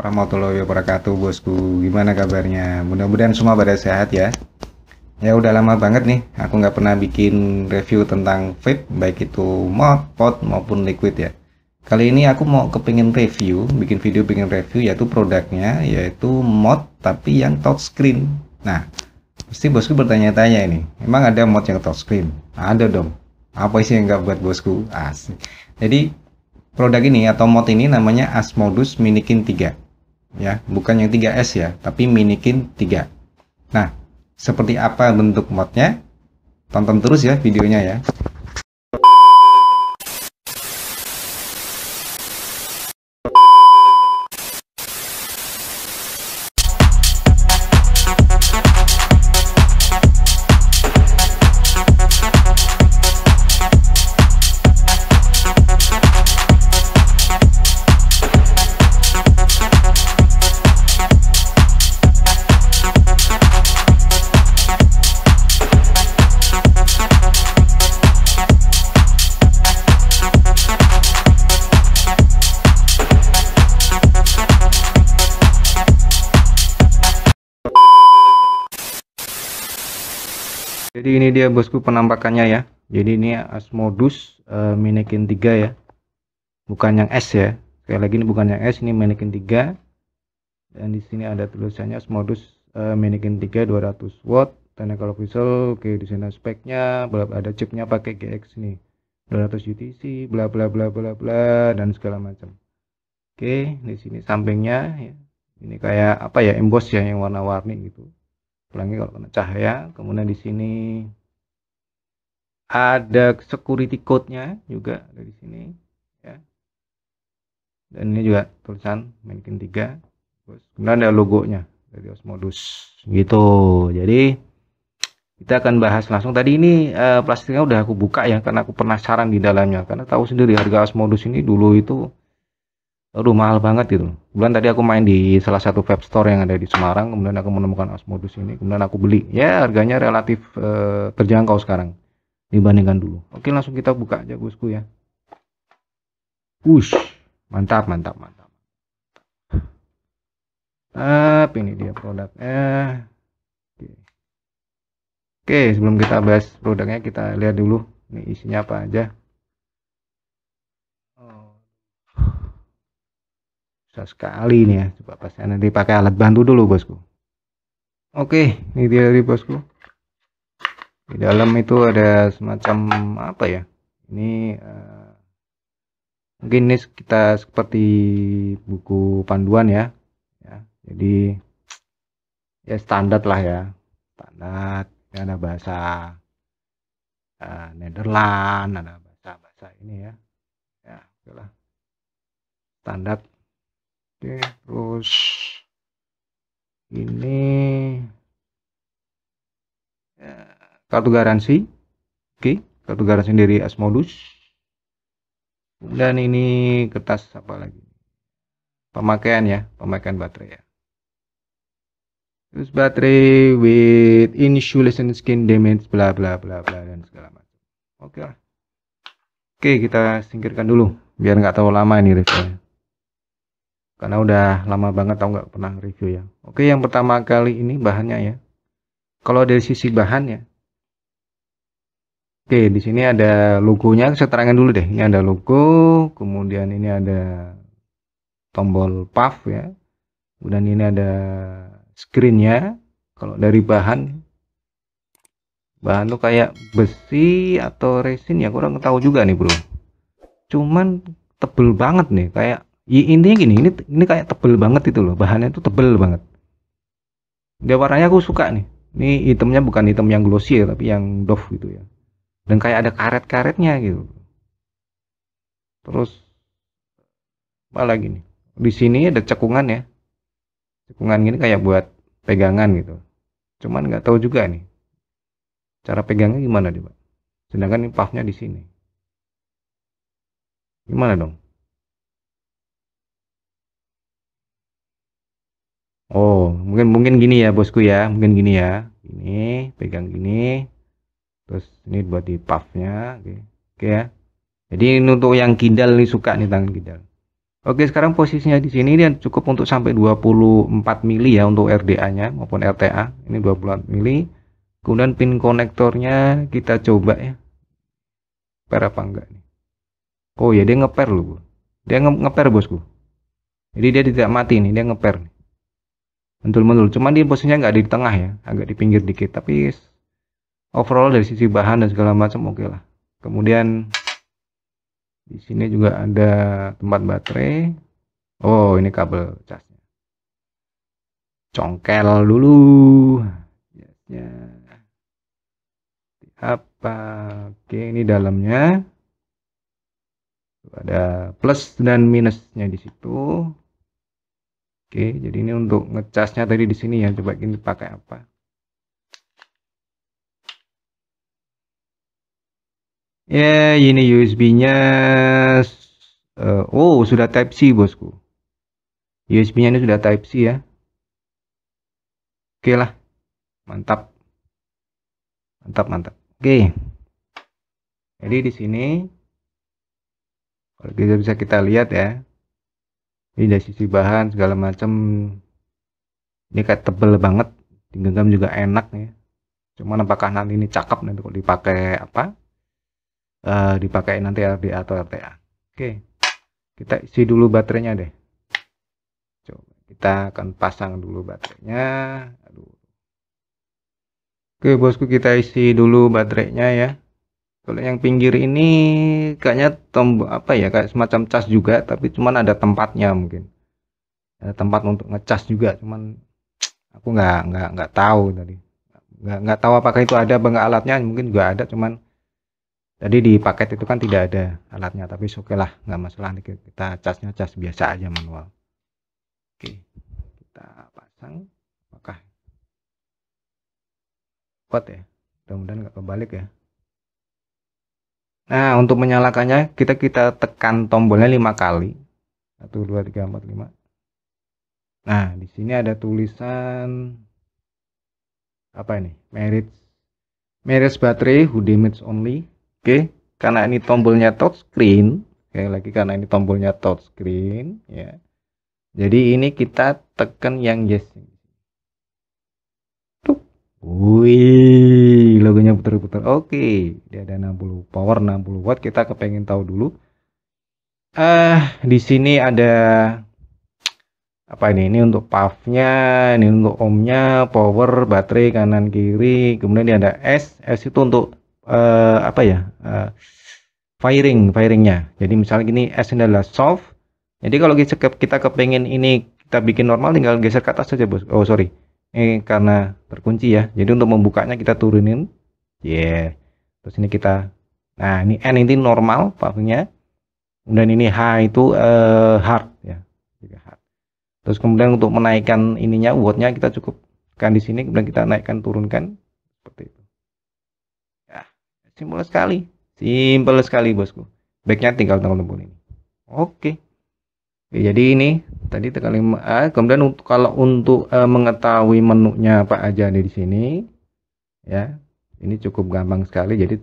warahmatullahi wabarakatuh bosku gimana kabarnya mudah-mudahan semua pada sehat ya ya udah lama banget nih aku nggak pernah bikin review tentang vape baik itu mod pot maupun liquid ya kali ini aku mau kepingin review bikin video bikin review yaitu produknya yaitu mod tapi yang touchscreen nah pasti bosku bertanya-tanya ini emang ada mod yang touchscreen ada dong apa sih yang nggak buat bosku asik jadi produk ini atau mod ini namanya Asmodus Minikin 3 ya bukan yang 3S ya tapi minikin 3 nah seperti apa bentuk modnya tonton terus ya videonya ya Jadi ini dia bosku penampakannya ya. Jadi ini Asmodus uh, eh, Minekin 3 ya. Bukan yang S ya. Sekali lagi ini bukan yang S, ini Minekin 3. Dan di sini ada tulisannya Asmodus uh, eh, Minekin 3 200 watt kalau official. Oke, di sini speknya, ada chipnya pakai GX nih. 200 UTC, bla bla bla bla bla dan segala macam. Oke, di sini sampingnya ya. Ini kayak apa ya, emboss ya yang warna-warni gitu ulangi kalau kena cahaya kemudian di sini ada security code-nya juga ada di sini ya dan ini juga tulisan mannequin tiga terus kemudian ada logonya dari Osmodus gitu jadi kita akan bahas langsung tadi ini uh, plastiknya udah aku buka ya karena aku penasaran di dalamnya karena tahu sendiri harga Osmodus ini dulu itu aduh mahal banget gitu kemudian tadi aku main di salah satu web store yang ada di Semarang kemudian aku menemukan Asmodus ini kemudian aku beli ya harganya relatif eh, terjangkau sekarang dibandingkan dulu oke langsung kita buka aja bosku ya Wush, mantap mantap mantap Tapi ini dia produknya? Eh. oke. oke sebelum kita bahas produknya kita lihat dulu ini isinya apa aja susah sekali nih ya coba pasti nanti pakai alat bantu dulu bosku oke ini dia dari bosku di dalam itu ada semacam apa ya ini uh, mungkin ini kita seperti buku panduan ya ya jadi ya standar lah ya standar ini ada bahasa uh, Nederland ada bahasa bahasa ini ya ya itulah standar oke terus ini ya, kartu garansi oke kartu garansi dari Asmodus Dan ini kertas apa lagi pemakaian ya pemakaian baterai ya terus baterai with insulation skin damage bla bla bla bla dan segala macam oke okay. oke okay, kita singkirkan dulu biar nggak tahu lama ini review karena udah lama banget tau nggak pernah review ya oke yang pertama kali ini bahannya ya kalau dari sisi bahannya oke di sini ada logonya saya terangin dulu deh ini ada logo kemudian ini ada tombol puff ya kemudian ini ada screennya kalau dari bahan bahan tuh kayak besi atau resin ya kurang tahu juga nih bro cuman tebel banget nih kayak intinya gini ini ini kayak tebel banget itu loh bahannya itu tebel banget dia warnanya aku suka nih ini itemnya bukan item yang glossy ya tapi yang doff gitu ya dan kayak ada karet-karetnya gitu terus apa lagi nih di sini ada cekungan ya cekungan gini kayak buat pegangan gitu cuman nggak tahu juga nih cara pegangnya gimana nih pak sedangkan ini puffnya di sini gimana dong Oh, mungkin mungkin gini ya bosku ya, mungkin gini ya. Ini pegang gini. Terus ini buat di puffnya, oke. Oke ya. Jadi ini untuk yang kidal ini suka nih tangan kidal. Oke, sekarang posisinya di sini dan cukup untuk sampai 24 mili ya untuk RDA-nya maupun RTA. Ini 24 mili. Kemudian pin konektornya kita coba ya. Per apa enggak nih? Oh ya dia ngeper loh, Dia ngeper bosku. Jadi dia tidak mati nih, dia ngeper nih mentul-mentul cuman dia posisinya nggak di tengah ya agak di pinggir dikit tapi overall dari sisi bahan dan segala macam oke okay lah kemudian di sini juga ada tempat baterai oh ini kabel casnya congkel dulu ya apa oke ini dalamnya ada plus dan minusnya di situ Oke, jadi ini untuk ngecasnya tadi di sini ya. Coba ini pakai apa? Ya, yeah, ini USB-nya. Uh, eh, oh, sudah Type C bosku. USB-nya ini sudah Type C ya. Oke lah, mantap, mantap, mantap. Oke, jadi di sini kalau kita bisa kita lihat ya, ini dari sisi bahan segala macam ini kayak tebel banget digenggam juga enak ya Cuma apakah nanti ini cakep nanti kalau dipakai apa uh, dipakai nanti RDA atau RTA oke kita isi dulu baterainya deh coba kita akan pasang dulu baterainya aduh oke bosku kita isi dulu baterainya ya kalau yang pinggir ini kayaknya tombol apa ya kayak semacam cas juga tapi cuman ada tempatnya mungkin ada tempat untuk ngecas juga cuman aku nggak nggak nggak tahu tadi nggak nggak tahu apakah itu ada bangga alatnya mungkin juga ada cuman tadi di paket itu kan tidak ada alatnya tapi oke okay lah nggak masalah kita casnya cas biasa aja manual oke kita pasang apakah kuat ya mudah-mudahan nggak kebalik ya Nah, untuk menyalakannya kita kita tekan tombolnya 5 kali. 1 2 3 4 5. Nah, di sini ada tulisan apa ini? Merit Merit baterai who damage only. Oke, okay. karena ini tombolnya touchscreen, sekali lagi karena ini tombolnya touchscreen ya. Jadi ini kita tekan yang yes. Wih, logonya putar-putar. Oke, dia ada 60 power 60 watt. Kita kepengen tahu dulu. Eh, uh, di sini ada apa ini? Ini untuk puffnya, ini untuk ohmnya, power, baterai kanan kiri. Kemudian dia ada S. S itu untuk uh, apa ya? Uh, firing, firingnya. Jadi misalnya gini S ini adalah soft. Jadi kalau kita kepengen ini kita bikin normal tinggal geser ke atas saja, Bos. Oh, sorry eh karena terkunci ya jadi untuk membukanya kita turunin ya yeah. terus ini kita nah ini n ini normal pastinya kemudian ini h itu eh, hard ya juga hard terus kemudian untuk menaikkan ininya wattnya kita cukup kan di sini kemudian kita naikkan turunkan seperti itu ya simpel sekali simpel sekali bosku baiknya tinggal tanggung ini oke okay jadi ini tadi 5 A. Eh, kemudian untuk, kalau untuk uh, mengetahui menunya apa aja di sini, ya ini cukup gampang sekali. Jadi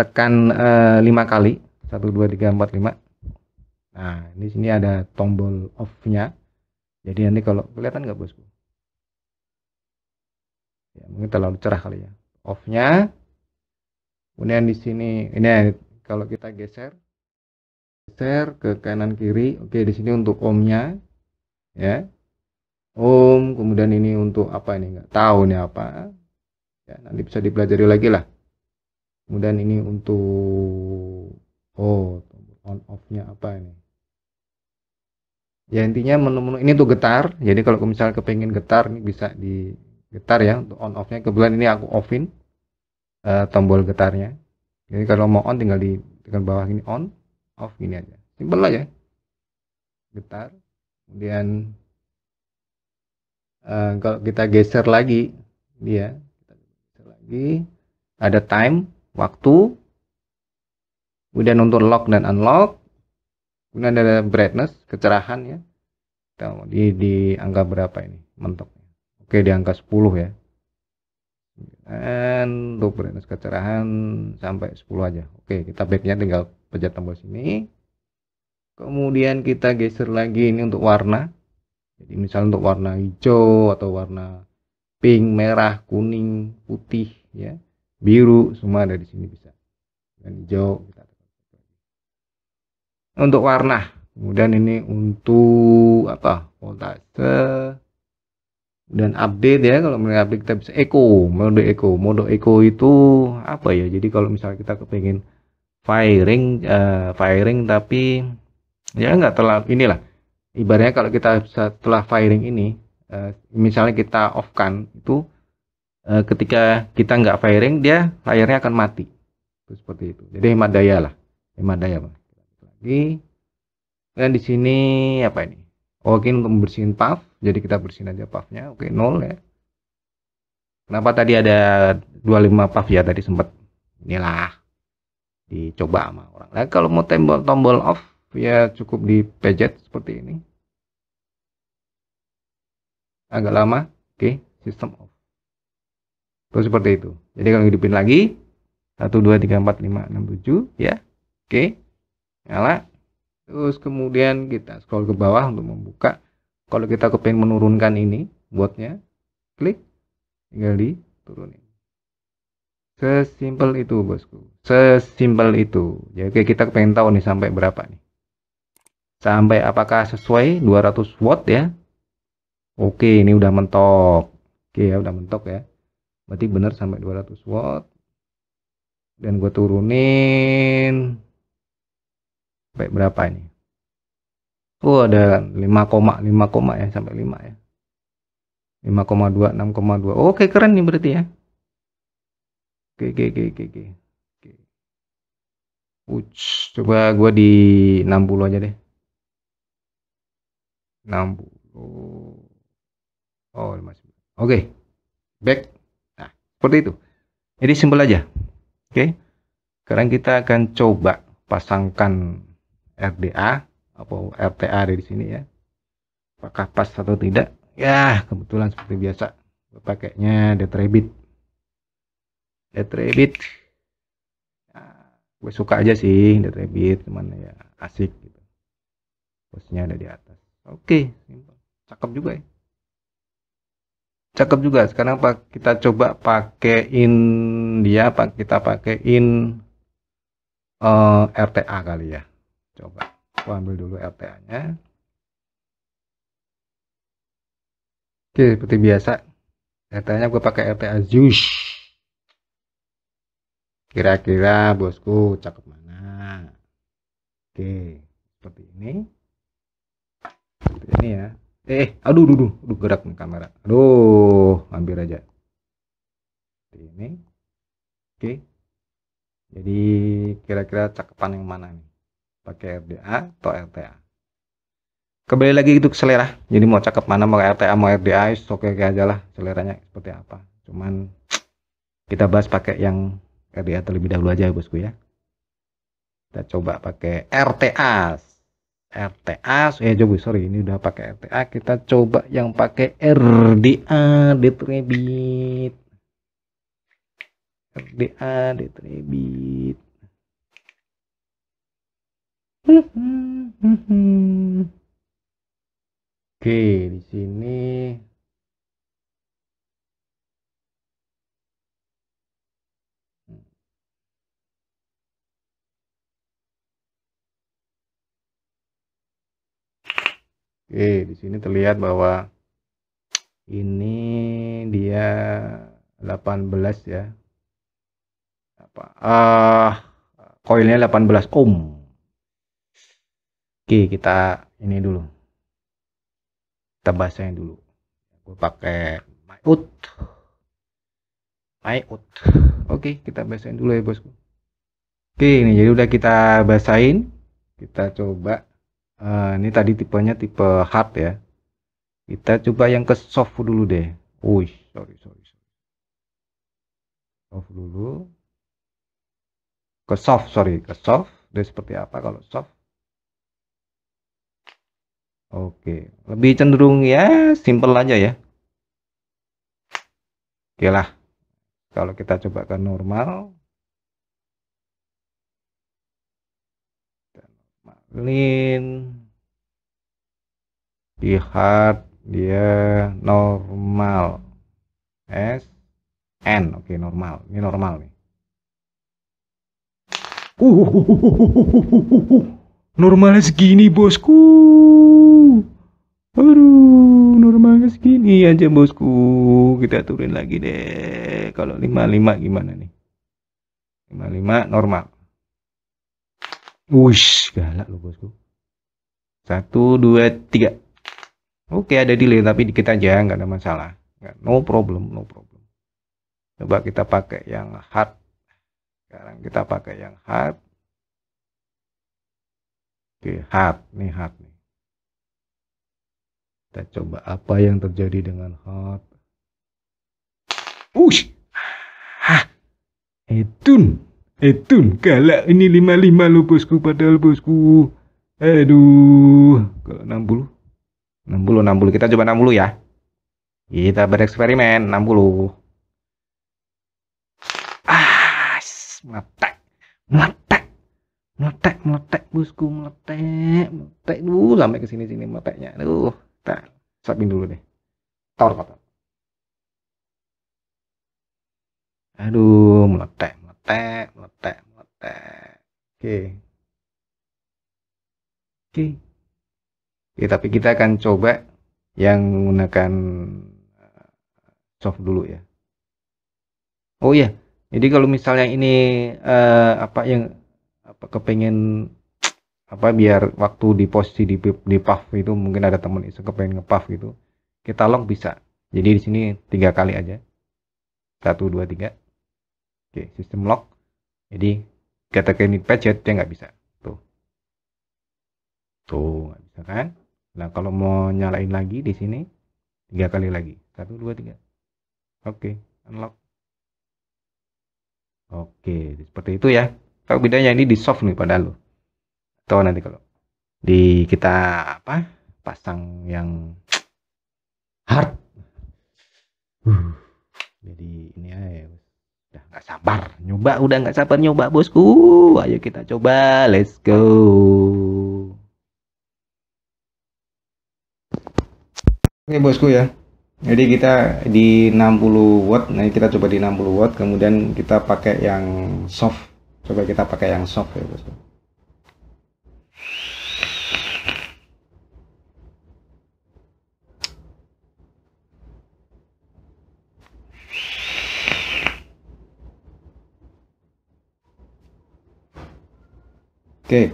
tekan eh, lima 5 kali, 1 2 3 4 5 Nah ini sini ada tombol off-nya. Jadi nanti kalau kelihatan nggak bosku? Ya, mungkin terlalu cerah kali ya. Off-nya. Kemudian di sini ini kalau kita geser geser ke kanan kiri oke di sini untuk Omnya, ya ohm kemudian ini untuk apa ini Enggak tahu nih apa ya nanti bisa dipelajari lagi lah kemudian ini untuk oh tombol on off nya apa ini ya intinya menu-menu ini tuh getar jadi kalau misalnya kepengen getar ini bisa di getar ya untuk on off nya kebetulan ini aku offin uh, tombol getarnya jadi kalau mau on tinggal di tekan bawah ini on off gini aja simple aja getar kemudian uh, kalau kita geser lagi dia kita geser lagi ada time waktu kemudian untuk lock dan unlock kemudian ada brightness kecerahan ya kita di, di angka berapa ini Mentok. oke di angka 10 ya dan untuk brightness kecerahan sampai 10 aja oke kita backnya tinggal pencet tombol sini kemudian kita geser lagi ini untuk warna jadi misal untuk warna hijau atau warna pink merah kuning putih ya biru semua ada di sini bisa dan hijau kita untuk warna kemudian ini untuk apa voltase dan update ya kalau melihat update kita bisa eco mode echo mode echo itu apa ya jadi kalau misalnya kita kepingin firing uh, firing tapi ya nggak terlalu inilah ibaratnya kalau kita setelah firing ini uh, misalnya kita off kan itu uh, ketika kita nggak firing dia layarnya akan mati itu seperti itu jadi hemat daya lah hemat daya bang lagi dan di sini apa ini oke oh, untuk membersihin puff jadi kita bersihin aja puffnya oke nol ya kenapa tadi ada 25 puff ya tadi sempat inilah dicoba sama orang. Nah, kalau mau tombol tombol off ya cukup di dipejet seperti ini. Agak lama, oke, okay. sistem off. Terus seperti itu. Jadi kalau hidupin lagi 1 2 3 4 5 6 7 ya. Oke. Okay. Nyala. Terus kemudian kita scroll ke bawah untuk membuka. Kalau kita kepengen menurunkan ini buatnya, klik tinggal diturunin. Sesimpel itu bosku. Sesimpel itu. Ya, oke kita pengen tahu nih sampai berapa nih. Sampai apakah sesuai 200 watt ya? Oke, ini udah mentok. Oke ya, udah mentok ya. Berarti benar sampai 200 watt. Dan gue turunin sampai berapa ini? Oh, ada 5, 5, ya sampai 5 ya. 5,2, 6,2. Oke, keren nih berarti ya oke oke oke oke oke oke Uch, coba gua di 60 aja deh 60 oh masih. oke okay. back nah seperti itu jadi simpel aja oke okay. sekarang kita akan coba pasangkan RDA atau RTA di sini ya apakah pas atau tidak ya kebetulan seperti biasa pakainya detribit Rabbit nah, gue suka aja sih Rabbit cuman ya asik gitu bosnya ada di atas oke okay. cakep juga ya cakep juga sekarang pak kita coba pakaiin dia pak kita pakaiin uh, eh, RTA kali ya coba aku ambil dulu RTA nya oke seperti biasa RTA nya gue pakai RTA Zeus kira-kira bosku cakep mana oke seperti ini seperti ini ya eh aduh aduh aduh, aduh gerak nih kamera aduh hampir aja seperti ini oke jadi kira-kira cakepan yang mana nih pakai RDA atau RTA kembali lagi itu ke selera jadi mau cakep mana mau RTA mau RDA oke oke aja lah seleranya seperti apa cuman kita bahas pakai yang Eh, RDA terlebih dahulu aja bosku ya kita coba pakai RTA RTA eh coba sorry ini udah pakai RTA kita coba yang pakai RDA detrebit RDA detrebit Oke, di sini Oke, di sini terlihat bahwa ini dia 18 ya. Apa? Ah, uh, koilnya 18 ohm. Oke, kita ini dulu. Kita basahin dulu. Gue pakai myut. Myut. Oke, kita basahin dulu ya, Bosku. Oke, ini jadi udah kita basahin Kita coba Eh, ini tadi tipenya tipe hard ya kita coba yang ke soft dulu deh Wih, sorry sorry soft dulu ke soft sorry ke soft dia seperti apa kalau soft Oke, lebih cenderung ya simple aja ya. Oke lah, kalau kita coba ke normal, Lin lihat dia normal S N oke okay, normal ini normal nih uh, normalnya segini bosku aduh normalnya segini aja bosku kita turun lagi deh kalau 55 gimana nih 55 normal Wush, galak loh bosku. Satu, dua, tiga. Oke, ada delay tapi dikit aja, nggak ada masalah. No problem, no problem. Coba kita pakai yang hard. Sekarang kita pakai yang hard. Oke, hard. Nih hard nih. Kita coba apa yang terjadi dengan hard. Wush. Hah. Hey, Etun eh, galak ini 55 lo bosku padahal bosku. Aduh, ke 60. 60 60 kita coba 60 ya. Kita bereksperimen 60. Ah, meletak. Meletak. Meletak, meletak bosku, meletak. Meletak dulu sampai ke sini-sini meletaknya. Aduh, tak sapin dulu deh. Tor, tor. Aduh, meletak meletek meletek meletek oke Oke. oke tapi kita akan coba yang menggunakan eh, soft dulu ya oh iya jadi kalau misalnya ini uh, apa yang apa kepengen apa biar waktu di posisi di di puff itu mungkin ada teman iseng kepengen ngepuff gitu kita long bisa jadi di sini tiga kali aja satu dua tiga Oke, sistem lock. Jadi kita ini ya dia nggak bisa. Tuh. Tuh, nggak bisa kan? Nah, kalau mau nyalain lagi di sini tiga kali lagi. Satu, dua, tiga. Oke, unlock. Oke, seperti itu ya. Kalau bedanya ini di soft nih padahal lo. Atau nanti kalau di kita apa? Pasang yang hard. Uh, jadi ini aja ya udah nggak sabar nyoba udah nggak sabar nyoba bosku ayo kita coba let's go oke bosku ya jadi kita di 60 watt nah kita coba di 60 watt kemudian kita pakai yang soft coba kita pakai yang soft ya bosku Oke.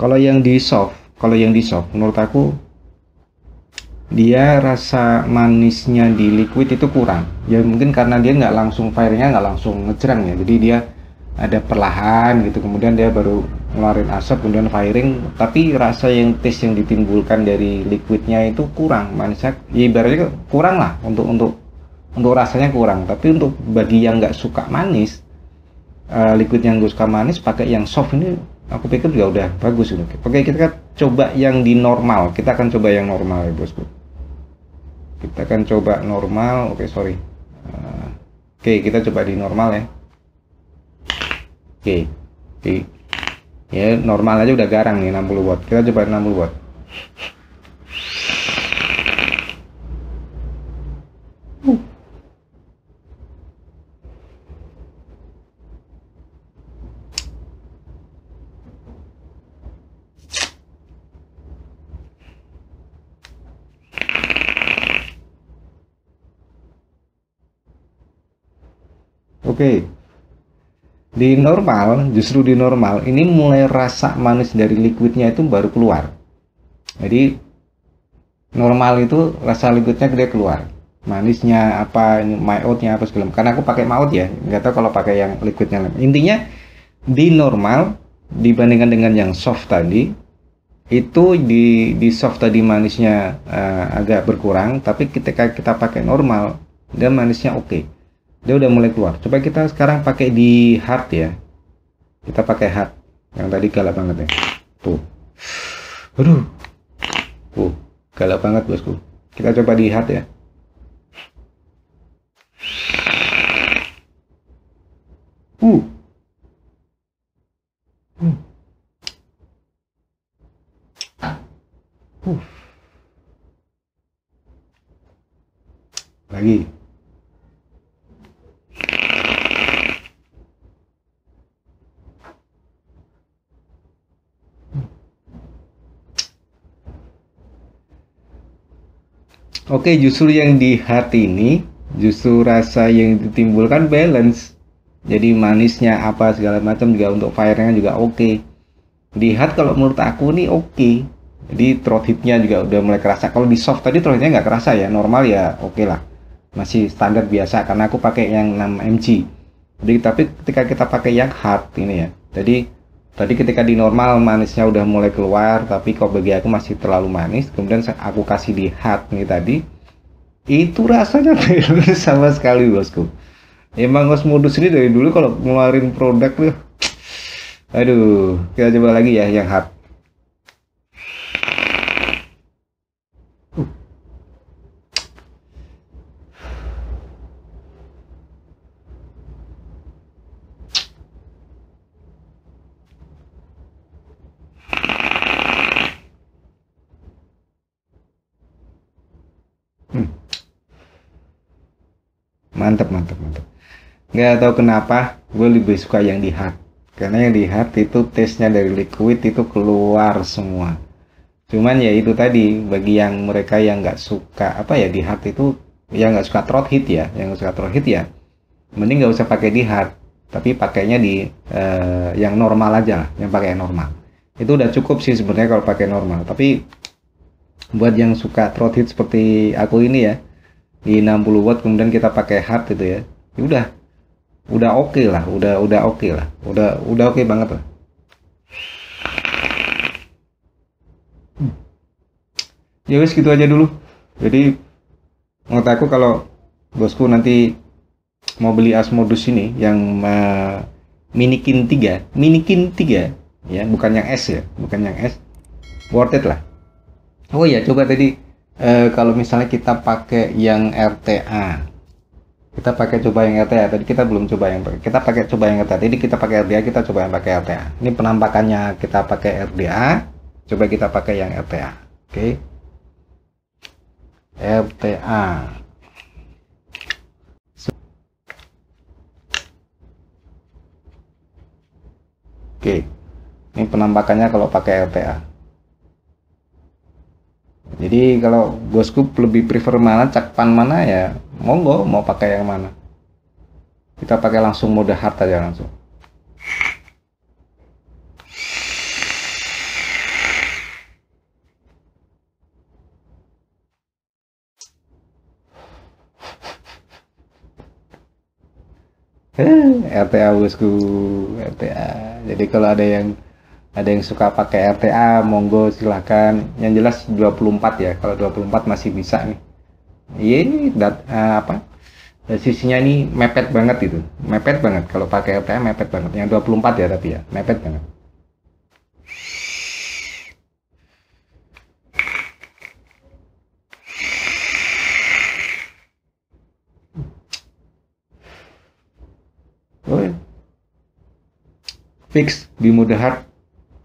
Kalau yang di soft, kalau yang di soft menurut aku dia rasa manisnya di liquid itu kurang. Ya mungkin karena dia nggak langsung firingnya, nggak langsung ngejreng ya. Jadi dia ada perlahan gitu kemudian dia baru ngeluarin asap kemudian firing tapi rasa yang taste yang ditimbulkan dari liquidnya itu kurang manisnya ya ibaratnya kurang lah untuk untuk untuk rasanya kurang tapi untuk bagi yang nggak suka manis uh, liquid yang nggak suka manis pakai yang soft ini aku pikir juga udah bagus ini. Gitu. Oke kita coba yang di normal, kita akan coba yang normal ya bosku. Kita akan coba normal, oke sorry. Uh, oke kita coba di normal ya. Oke, oke. Ya normal aja udah garang nih 60 watt. Kita coba 60 watt. Oke di normal justru di normal ini mulai rasa manis dari liquidnya itu baru keluar jadi normal itu rasa liquidnya dia keluar manisnya apa mautnya apa segala karena aku pakai maut ya nggak tahu kalau pakai yang liquidnya intinya di normal dibandingkan dengan yang soft tadi itu di di soft tadi manisnya uh, agak berkurang tapi ketika kita pakai normal dia manisnya oke okay dia udah mulai keluar coba kita sekarang pakai di hard ya kita pakai hard yang tadi galak banget ya tuh aduh tuh galak banget bosku kita coba di hard ya uh uh, uh. lagi Oke, justru yang di hati ini justru rasa yang ditimbulkan balance. Jadi manisnya apa segala macam juga untuk firenya juga oke. Okay. Lihat kalau menurut aku ini oke. Okay. Jadi throat hitnya juga udah mulai kerasa. Kalau di soft tadi throatnya nggak kerasa ya, normal ya oke okay lah. Masih standar biasa karena aku pakai yang 6 mg. Jadi tapi ketika kita pakai yang hard ini ya. Jadi Tadi ketika di normal manisnya udah mulai keluar, tapi kok bagi aku masih terlalu manis. Kemudian aku kasih di hard nih tadi, itu rasanya sama sekali bosku. Emang modus ini dari dulu kalau ngeluarin produk tuh, aduh, kita coba lagi ya yang hard. mantep mantep mantep nggak tahu kenapa gue lebih suka yang di hard karena yang di hard itu taste-nya dari liquid itu keluar semua cuman ya itu tadi bagi yang mereka yang nggak suka apa ya di hard itu yang nggak suka throat hit ya yang suka throat hit ya mending nggak usah pakai di hard tapi pakainya di eh, yang normal aja lah yang pakai normal itu udah cukup sih sebenarnya kalau pakai normal tapi buat yang suka throat hit seperti aku ini ya di 60 watt kemudian kita pakai hard gitu ya, ya udah udah oke okay lah udah udah oke okay lah udah udah oke okay banget lah hmm. ya wes gitu aja dulu jadi menurut aku kalau bosku nanti mau beli Asmodus ini yang uh, minikin 3 minikin 3 ya bukan yang S ya bukan yang S worth it lah oh iya coba tadi e, kalau misalnya kita pakai yang RTA kita pakai coba yang RTA tadi kita belum coba yang kita pakai coba yang RTA tadi kita pakai RDA kita coba yang pakai RTA ini penampakannya kita pakai RDA coba kita pakai yang RTA oke okay. RTA oke ini penampakannya kalau pakai RTA jadi kalau bosku lebih prefer mana cakpan mana ya monggo mau pakai yang mana kita pakai langsung mode hard aja langsung eh, RTA bosku RTA jadi kalau ada yang ada yang suka pakai RTA monggo silahkan yang jelas 24 ya kalau 24 masih bisa nih iya ini dat, uh, apa eh, sisinya ini mepet banget itu mepet banget kalau pakai RTA mepet banget yang 24 ya tapi ya mepet banget Oh ya. Fix di mode hard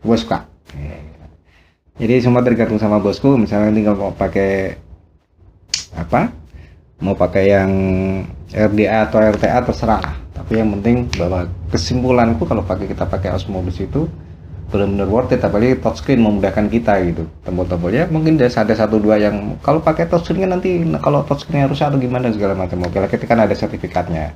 bosku jadi semua tergantung sama bosku misalnya tinggal mau pakai apa mau pakai yang RDA atau RTA terserah lah. tapi yang penting bahwa kesimpulanku kalau pakai kita pakai Osmobis itu benar-benar worth it apalagi touchscreen memudahkan kita gitu tombol-tombolnya mungkin ada satu dua yang kalau pakai touchscreen kan nanti kalau touchscreennya rusak atau gimana segala macam oke lah kan ada sertifikatnya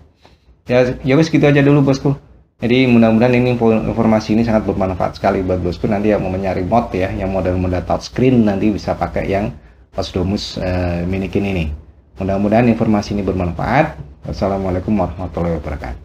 ya ya wis gitu aja dulu bosku jadi mudah-mudahan ini informasi ini sangat bermanfaat sekali buat bosku nanti yang mau mencari mod ya yang model-model touchscreen nanti bisa pakai yang Osdomus mini eh, minikin ini. Mudah-mudahan informasi ini bermanfaat. Wassalamualaikum warahmatullahi wabarakatuh.